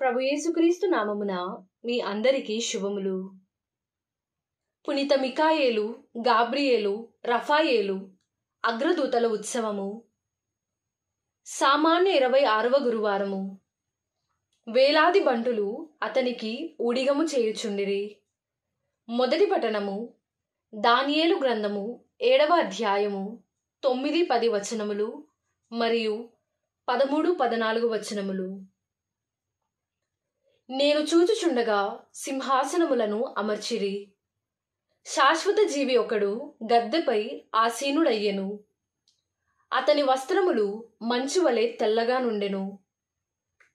ప్రభు యేసుక్రీస్తు నామమున మీ అందరికీ శుభములు పునీత మికాయేలు గాబ్రియేలు రఫాయేలు అగ్రదూతల ఉత్సవము సామాన్య ఇరవై ఆరవ గురువారము వేలాది బంటులు అతనికి ఊడిగము చేయుచుండిరి మొదటి పఠనము దానియేలు గ్రంథము ఏడవ అధ్యాయము తొమ్మిది పది వచనములు మరియు పదమూడు పదనాలుగు వచనములు నేను చూచుచుండగా సింహాసనములను అమర్చిరి శాశ్వత జీవి ఒకడు గద్దెపై ఆసీనుడయ్యెను అతని వస్త్రములు వలె తెల్లగా నుండెను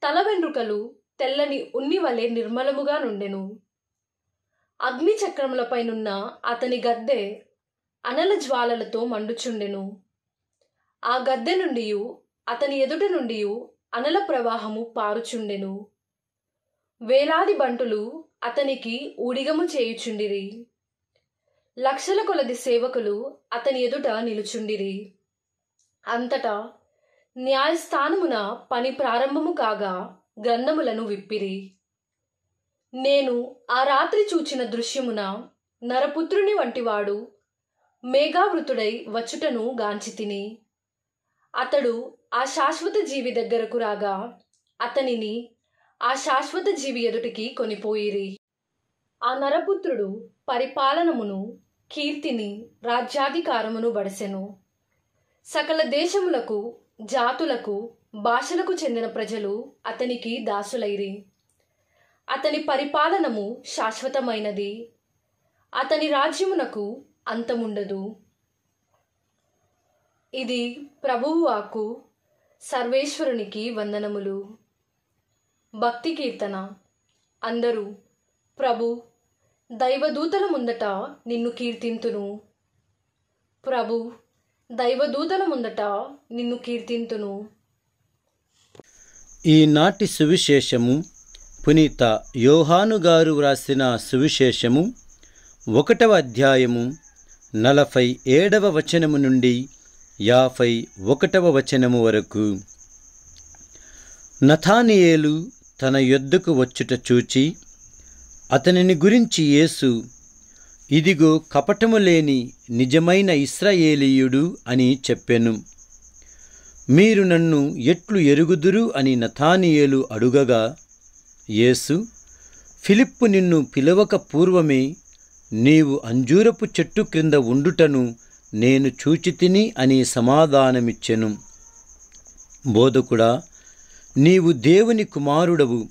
తల వెండ్రుకలు తెల్లని ఉన్ని వలె నిర్మలముగా నుండెను అగ్ని చక్రములపైనున్న అతని గద్దె అనల జ్వాలలతో మండుచుండెను ఆ గద్దె నుండి అతని ఎదుట నుండి అనల ప్రవాహము పారుచుండెను వేలాది బంటులు అతనికి ఉడిగము చేయుచుండిరి లక్షల కొలది సేవకులు అతని ఎదుట నిలుచుండిరి అంతటా న్యాయస్థానమున పని ప్రారంభము కాగా గ్రంథములను విప్పిరి నేను ఆ రాత్రి చూచిన దృశ్యమున నరపుత్రుని వంటివాడు మేఘావృతుడై వచ్చుటను గాంచితిని అతడు ఆ శాశ్వత జీవి దగ్గరకు రాగా అతనిని ఆ శాశ్వత జీవి ఎదుటికి కొనిపోయిరి ఆ నరపుత్రుడు పరిపాలనమును కీర్తిని రాజ్యాధికారమును బడసెను సకల దేశములకు జాతులకు భాషలకు చెందిన ప్రజలు అతనికి దాసులైరి అతని పరిపాలనము శాశ్వతమైనది అతని రాజ్యమునకు అంతముండదు ఇది ప్రభువు ఆకు సర్వేశ్వరునికి వందనములు భక్తి కీర్తన అందరూ ప్రభు దైవదూతల ముందట నిన్ను కీర్తింతును ప్రభు దైవదూతల ముందట నిన్ను కీర్తింతును ఈనాటి సువిశేషము పునీత యోహాను గారు వ్రాసిన సువిశేషము ఒకటవ అధ్యాయము నలభై ఏడవ వచనము నుండి యాభై ఒకటవ వచనము వరకు నథానియేలు తన యొద్దకు వచ్చుట చూచి అతనిని గురించి యేసు ఇదిగో కపటము లేని నిజమైన ఇస్రాయేలీయుడు అని చెప్పెను మీరు నన్ను ఎట్లు ఎరుగుదురు అని నథానియేలు అడుగగా యేసు ఫిలిప్పు నిన్ను పిలవక పూర్వమే నీవు అంజూరపు చెట్టు క్రింద ఉండుటను నేను చూచితిని అని సమాధానమిచ్చెను బోధకుడా నీవు దేవుని కుమారుడవు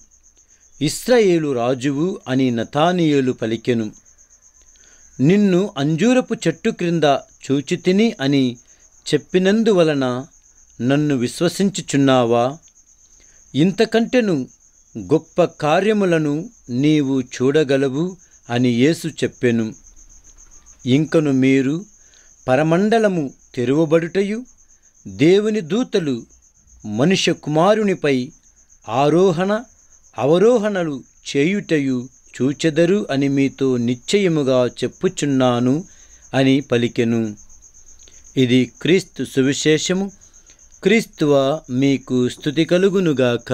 ఇస్రయేలు రాజువు అని నతానియేలు పలికెను నిన్ను అంజూరపు చెట్టు క్రింద చూచితిని అని చెప్పినందువలన నన్ను విశ్వసించుచున్నావా ఇంతకంటెను గొప్ప కార్యములను నీవు చూడగలవు అని యేసు చెప్పెను ఇంకను మీరు పరమండలము తెరువబడుటయు దేవుని దూతలు మనుష్య కుమారునిపై ఆరోహణ అవరోహణలు చేయుటయు చూచెదరు అని మీతో నిశ్చయముగా చెప్పుచున్నాను అని పలికెను ఇది క్రీస్తు సువిశేషము క్రీస్తువ మీకు స్థుతి కలుగునుగాక